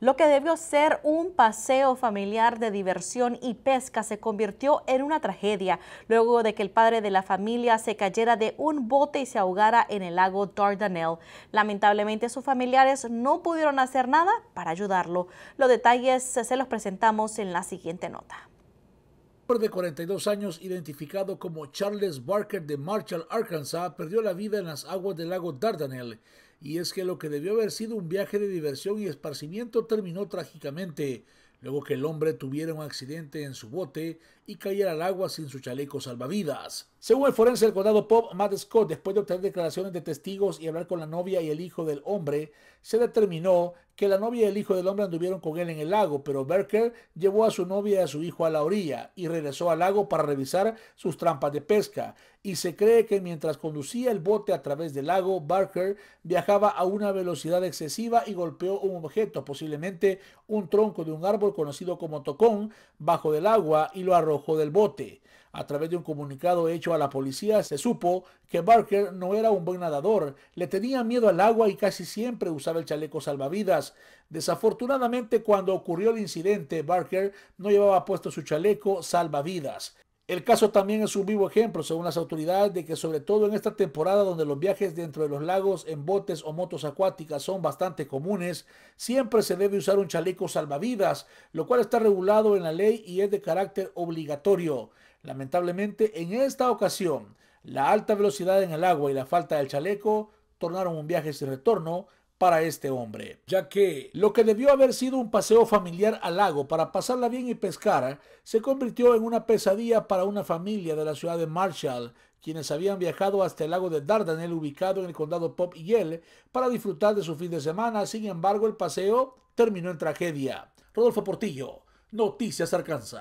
Lo que debió ser un paseo familiar de diversión y pesca se convirtió en una tragedia luego de que el padre de la familia se cayera de un bote y se ahogara en el lago Dardanelle. Lamentablemente sus familiares no pudieron hacer nada para ayudarlo. Los detalles se los presentamos en la siguiente nota de 42 años, identificado como Charles Barker de Marshall, Arkansas, perdió la vida en las aguas del lago Dardanelle y es que lo que debió haber sido un viaje de diversión y esparcimiento terminó trágicamente, luego que el hombre tuviera un accidente en su bote y cayera al agua sin su chaleco salvavidas. Según el forense del condado Pop, Matt Scott, después de obtener declaraciones de testigos y hablar con la novia y el hijo del hombre, se determinó que la novia y el hijo del hombre anduvieron con él en el lago, pero Barker llevó a su novia y a su hijo a la orilla y regresó al lago para revisar sus trampas de pesca. Y se cree que mientras conducía el bote a través del lago, Barker viajaba a una velocidad excesiva y golpeó un objeto, posiblemente un tronco de un árbol conocido como tocón, bajo del agua y lo arrojó del bote. A través de un comunicado hecho a la policía se supo que Barker no era un buen nadador, le tenía miedo al agua y casi siempre usaba el chaleco salvavidas. Desafortunadamente cuando ocurrió el incidente, Barker no llevaba puesto su chaleco salvavidas. El caso también es un vivo ejemplo, según las autoridades, de que sobre todo en esta temporada donde los viajes dentro de los lagos en botes o motos acuáticas son bastante comunes, siempre se debe usar un chaleco salvavidas, lo cual está regulado en la ley y es de carácter obligatorio. Lamentablemente, en esta ocasión, la alta velocidad en el agua y la falta del chaleco tornaron un viaje sin retorno para este hombre, ya que lo que debió haber sido un paseo familiar al lago para pasarla bien y pescar, ¿eh? se convirtió en una pesadilla para una familia de la ciudad de Marshall, quienes habían viajado hasta el lago de Dardanel ubicado en el condado Pop Yell, para disfrutar de su fin de semana, sin embargo el paseo terminó en tragedia. Rodolfo Portillo, Noticias Arkansas.